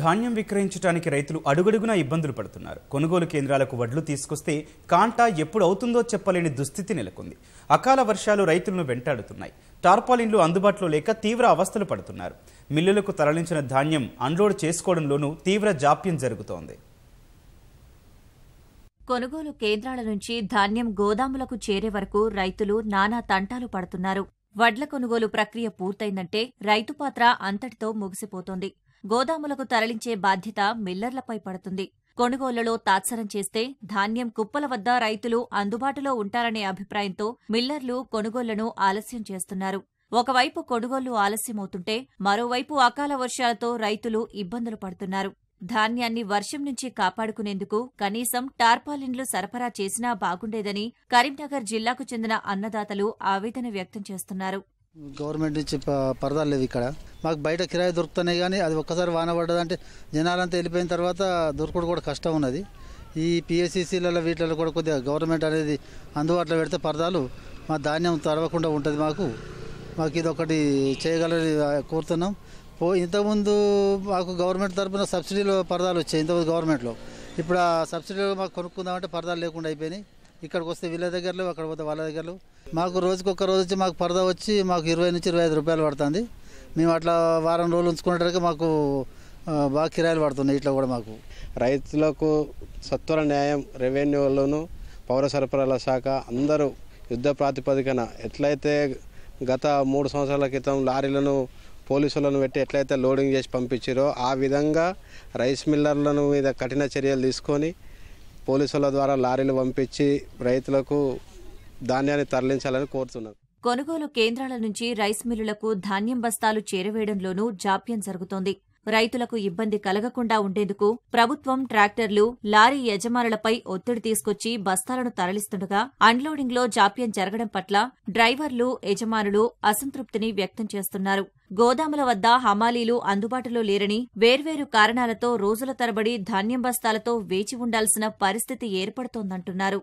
ధాన్యం విక్రయించడానికి రైతులు అడుగడుగునా ఇబ్బందులు పడుతున్నారు కొనుగోలు కేంద్రాలకు వడ్లు తీసుకొస్తే కాంటా ఎప్పుడు అవుతుందో చెప్పలేని దుస్థితి నెలకొంది అకాల వర్షాలు రైతులను వెంటాడుతున్నాయి టార్పాలిన్లు అందుబాటులో లేక తీవ్ర అవస్థలు పడుతున్నారు మిల్లులకు తరలించిన ధాన్యం అన్లోడ్ చేసుకోవడంలోనూ తీవ్ర జాప్యం జరుగుతోంది కొనుగోలు కేంద్రాల నుంచి ధాన్యం గోదాములకు చేరే వరకు రైతులు నానా తంటాలు పడుతున్నారు వడ్ల కొనుగోలు ప్రక్రియ పూర్తయిందంటే రైతు పాత్ర అంతటితో ముగిసిపోతోంది గోదాములకు తరలించే బాధ్యత మిల్లర్లపై పడుతుంది కొనుగోళ్లలో తాత్సరం చేస్తే ధాన్యం కుప్పల వద్ద రైతులు అందుబాటులో ఉంటారనే అభిప్రాయంతో మిల్లర్లు కొనుగోళ్లను ఆలస్యం చేస్తున్నారు ఒకవైపు కొనుగోళ్లు ఆలస్యమవుతుంటే మరోవైపు అకాల వర్షాలతో రైతులు ఇబ్బందులు పడుతున్నారు ధాన్యాన్ని వర్షం నుంచి కాపాడుకునేందుకు కనీసం టార్పాలిన్లు సరఫరా చేసినా బాగుండేదని కరీంనగర్ జిల్లాకు చెందిన అన్నదాతలు ఆవేదన వ్యక్తం చేస్తున్నారు గవర్నమెంట్ నుంచి పరదాలు లేవు ఇక్కడ మాకు బయట కిరాయి దొరుకుతున్నాయి కానీ అది ఒక్కసారి వాన పడ్డదంటే జనాలంతా వెళ్ళిపోయిన తర్వాత దొరకడం కూడా కష్టం ఉన్నది ఈ పిఎస్సిసిలలో వీటిలో కూడా కొద్దిగా గవర్నమెంట్ అనేది అందుబాటులో పెడితే పరదాలు మా ధాన్యం తడవకుండా ఉంటుంది మాకు మాకు ఇది ఒకటి చేయగలని కోరుతున్నాం పో ఇంతకుముందు మాకు గవర్నమెంట్ తరఫున సబ్సిడీలో పరదాలు వచ్చాయి ఇంతకుముందు గవర్నమెంట్లో ఇప్పుడు ఆ సబ్సిడీలో మాకు కొనుక్కుందామంటే పరదాలు లేకుండా అయిపోయినాయి ఇక్కడికి వస్తే వీళ్ళ దగ్గరలో అక్కడ పోతే వాళ్ళ దగ్గర మాకు రోజుకి రోజు వచ్చి మాకు పరదా వచ్చి మాకు ఇరవై నుంచి ఇరవై ఐదు రూపాయలు పడుతుంది మేము అట్లా వారం రోజులు ఉంచుకునేటట్టుగా మాకు బాగా కిరాయిలు పడుతున్నాయి ఇట్లా కూడా మాకు రైతులకు సత్వర న్యాయం రెవెన్యూలోను పౌర సరఫరాల శాఖ అందరూ యుద్ధ ప్రాతిపదికన ఎట్లయితే గత మూడు సంవత్సరాల క్రితం లారీలను పోలీసులను పెట్టి ఎట్లయితే లోడింగ్ చేసి పంపించారో ఆ విధంగా రైస్ మిల్లర్లను మీద కఠిన చర్యలు తీసుకొని పోలీసుల ద్వారా లారీలు పంపించి రైతులకు ధాన్యాన్ని తరలించాలని కోరుతున్నారు కొనుగోలు కేంద్రాల నుంచి రైస్ మిల్లులకు ధాన్యం బస్తాలు చేరవేయడంలోనూ జాప్యం జరుగుతోంది రైతులకు ఇబ్బంది కలగకుండా ఉండేందుకు ప్రభుత్వం ట్రాక్టర్లు లారీ యజమానులపై ఒత్తిడి తీసుకొచ్చి బస్తాలను తరలిస్తుండగా అన్లోడింగ్లో జాప్యం జరగడం పట్ల డ్రైవర్లు యజమానులు అసంతృప్తిని వ్యక్తం చేస్తున్నారు గోదాముల వద్ద హమాలీలు అందుబాటులో లేరని వేర్వేరు కారణాలతో రోజుల తరబడి ధాన్యం బస్తాలతో వేచి ఉండాల్సిన పరిస్థితి ఏర్పడుతోందంటున్నారు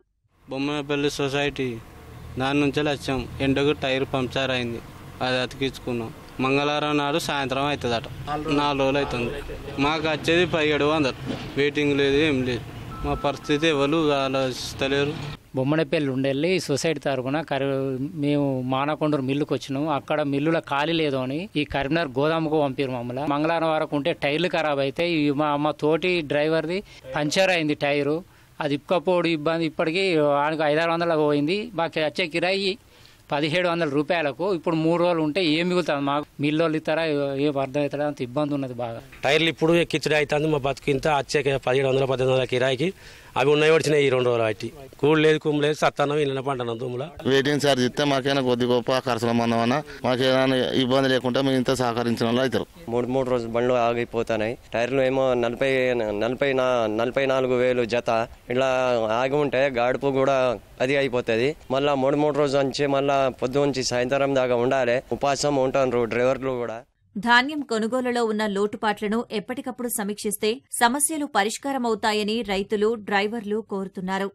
బొమ్మనపల్లి సొసైటీ దాని నుంచి లక్ష్యం ఎండకు టైర్ పంచర్ అయింది అది అతికించుకున్నాం మంగళవారం నాడు సాయంత్రం అట నాలుగు రోజులు అవుతుంది మాకు వచ్చేది పదిహేడు వందలు వెయిటింగ్ లేదు ఏం లేదు మా పరిస్థితి ఎవరు ఆలోచిస్తలేరు బొమ్మనపల్లి ఉండేళ్ళి సొసైటీ తరఫున కరీ మేము మానకొండూరు మిల్లుకు వచ్చినాము అక్కడ మిల్లుల ఖాళీ లేదు అని ఈ కరీంనగర్ గోదాముకు పంపారు మమ్మల్ని మంగళవారం వరకు ఉంటే టైర్లు ఖరాబ్ అయితే మా అమ్మ తోటి డ్రైవర్ది పంచర్ అయింది టైరు అది ఇప్పకపోడు ఇబ్బంది ఇప్పటికీ ఆయనకు ఐదారు వందలు పోయింది మాకు వచ్చే కిరాయి పదిహేడు వందల రూపాయలకు ఇప్పుడు మూడు రోజులు ఉంటే ఏం మిగులుతుంది మాకు మిల్లోళ్ళు ఇస్తారా ఏం అర్థం అవుతారా అంత ఇబ్బంది ఉన్నది బాగా టైర్లు ఇప్పుడు ఎక్కించడం అవుతుంది మా బతుకు ఇంత వచ్చే పదిహేడు వందల పద్దెనిమిది వందల కిరాయికి అవి ఉన్నాయి వచ్చినాయి ఈ రెండు రోజులు బట్టి కూడు లేదు కుమ్ము లేదు సత్తానం ఇళ్ళ పంట దుమ్ముల వెయిటింగ్ సార్ చెప్తే మాకైనా కొద్ది గొప్ప ఖర్చుల మందమన్నా మాకేనా ఇబ్బంది లేకుండా మేము ఇంత సహకరించిన వాళ్ళు అవుతారు మూడు మూడు రోజులు బండ్లు ఆగిపోతున్నాయి టైర్లు ఏమో నలభై నలభై నలభై నాలుగు వేలు జత ఇలా ఆగి ఉంటే గాడుపు కూడా అది అయిపోతుంది మళ్ళీ మూడు మూడు రోజుల నుంచి మళ్ళీ పొద్దు నుంచి సాయంత్రం దాకా ఉండాలి ఉపాసం ఉంటారు డ్రైవర్లు కూడా ధాన్యం కొనుగోలులో ఉన్న లోటుపాట్లను ఎప్పటికప్పుడు సమీక్షిస్తే సమస్యలు పరిష్కారమవుతాయని రైతులు డ్రైవర్లు కోరుతున్నారు